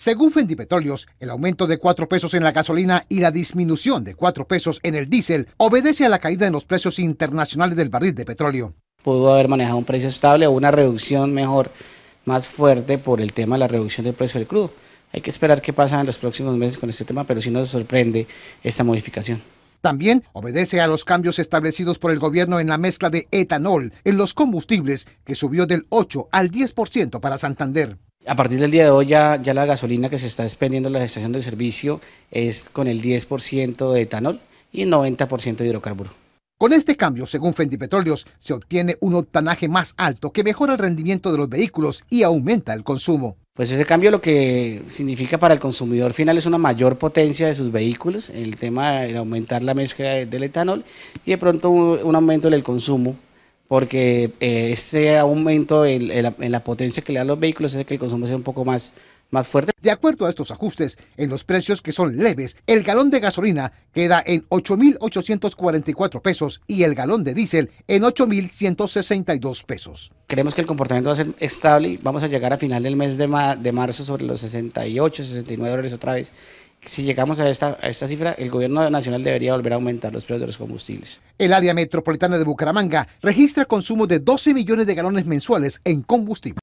Según Fendi Petróleos, el aumento de 4 pesos en la gasolina y la disminución de 4 pesos en el diésel obedece a la caída en los precios internacionales del barril de petróleo. Pudo haber manejado un precio estable o una reducción mejor, más fuerte por el tema de la reducción del precio del crudo. Hay que esperar qué pasa en los próximos meses con este tema, pero sí nos sorprende esta modificación. También obedece a los cambios establecidos por el gobierno en la mezcla de etanol en los combustibles, que subió del 8 al 10% para Santander. A partir del día de hoy ya, la gasolina que se está expendiendo en las estaciones de servicio es con el 10% de etanol y el 90% de hidrocarburo. Con este cambio, según Fendi se obtiene un octanaje más alto que mejora el rendimiento de los vehículos y aumenta el consumo. Pues ese cambio lo que significa para el consumidor final es una mayor potencia de sus vehículos, el tema de aumentar la mezcla del etanol y de pronto un, un aumento el consumo porque eh, este aumento en, la, potencia que le dan los vehículos hace que el consumo sea un poco más, más fuerte. De acuerdo a estos ajustes en los precios que son leves, el galón de gasolina queda en 8.844 pesos y el galón de diésel en 8.162 pesos creemos que el comportamiento va a ser estable y vamos a llegar a final del mes de, marzo sobre los 68, 69 dólares otra vez. Si llegamos a esta, a esta cifra, el gobierno nacional debería volver a aumentar los precios de los combustibles. El área metropolitana de Bucaramanga registra consumo de 12 millones de galones mensuales en combustible.